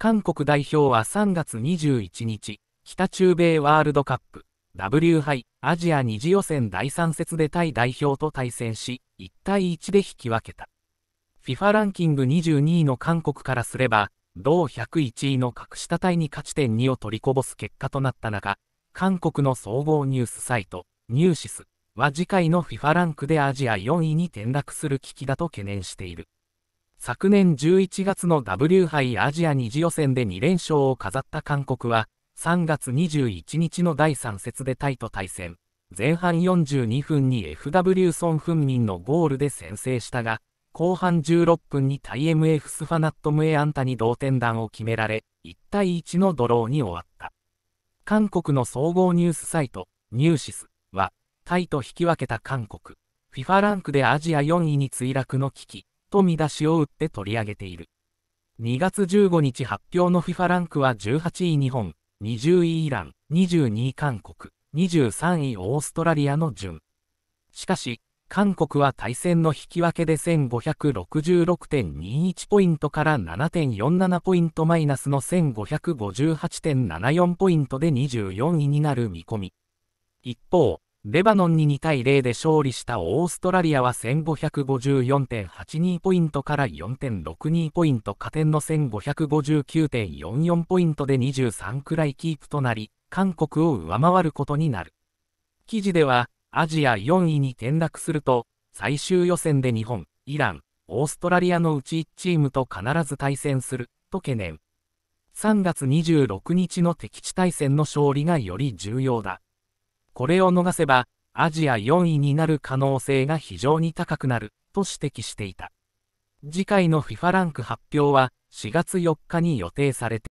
韓国代表は3月21日、北中米ワールドカップ W 杯アジア2次予選第3節で対代表と対戦し、1対1で引き分けた。FIFA ランキング22位の韓国からすれば、同101位の格下隊に勝ち点2を取りこぼす結果となった中、韓国の総合ニュースサイト、ニューシスは次回の FIFA ランクでアジア4位に転落する危機だと懸念している。昨年11月の W 杯アジア2次予選で2連勝を飾った韓国は、3月21日の第3節でタイと対戦、前半42分に FW ソン・フンミンのゴールで先制したが、後半16分にタイ MF スファナットムエアンタに同点弾を決められ、1対1のドローに終わった。韓国の総合ニュースサイト、ニューシスは、タイと引き分けた韓国、FIFA ランクでアジア4位に墜落の危機と見出しを打って取り上げている。2月15日発表の FIFA ランクは18位日本、20位イラン、22位韓国、23位オーストラリアの順。しかし、韓国は対戦の引き分けで1566.21ポイントから7.47ポイントマイナスの1558.74ポイントで24位になる見込み。一方、レバノンに2対0で勝利したオーストラリアは1554.82ポイントから4.62ポイント加点の1559.44ポイントで23くらいキープとなり、韓国を上回ることになる。記事では、アジア4位に転落すると、最終予選で日本、イラン、オーストラリアのうち1チームと必ず対戦する、と懸念。3月26日の敵地対戦の勝利がより重要だ。これを逃せば、アジア4位になる可能性が非常に高くなる、と指摘していた。次回の FIFA ランク発表は4月4日に予定されて